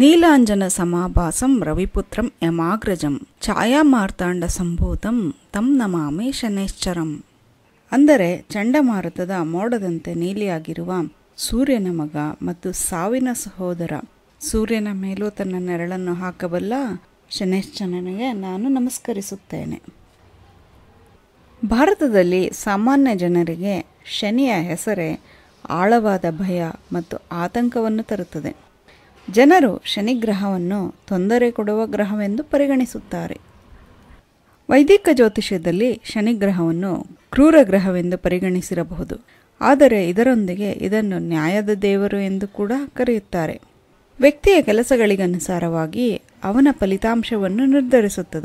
ನೀಲಾಂಜನ ಸಮಾಭಾಸಂ ರವಿಪುತ್ರಂ ಯಮಾಗ್ರಜಂ ಛಾಯಾಮಾರ್ತಾಂಡ ಸಂಭೂತಂ ತಂ ನಮಾಮಿ ಶನೇಶ್ಚರಂ ಅಂದರೆ ಚಂಡಮಾರುತದ ಮೋಡದಂತೆ ನೀಲಿಯಾಗಿರುವ ಸೂರ್ಯನ ಮಗ ಮತ್ತು ಸಾವಿನ ಸಹೋದರ ಸೂರ್ಯನ ಮೇಲೂ ತನ್ನ ನೆರಳನ್ನು ಹಾಕಬಲ್ಲ ಶನೇಶ್ಚರನಿಗೆ ನಾನು ನಮಸ್ಕರಿಸುತ್ತೇನೆ ಭಾರತದಲ್ಲಿ ಸಾಮಾನ್ಯ ಜನರಿಗೆ ಶನಿಯ ಹೆಸರೇ ಆಳವಾದ ಭಯ ಮತ್ತು ಆತಂಕವನ್ನು ತರುತ್ತದೆ ಜನರು ಶನಿಗ್ರಹವನ್ನು ತೊಂದರೆ ಕೊಡುವ ಗ್ರಹವೆಂದು ಪರಿಗಣಿಸುತ್ತಾರೆ ವೈದಿಕ ಜ್ಯೋತಿಷ್ಯದಲ್ಲಿ ಶನಿಗ್ರಹವನ್ನು ಕ್ರೂರ ಗ್ರಹವೆಂದು ಪರಿಗಣಿಸಿರಬಹುದು ಆದರೆ ಇದರೊಂದಿಗೆ ಇದನ್ನು ನ್ಯಾಯದ ದೇವರು ಎಂದು ಕೂಡ ಕರೆಯುತ್ತಾರೆ ವ್ಯಕ್ತಿಯ ಕೆಲಸಗಳಿಗನುಸಾರವಾಗಿ ಅವನ ಫಲಿತಾಂಶವನ್ನು ನಿರ್ಧರಿಸುತ್ತದೆ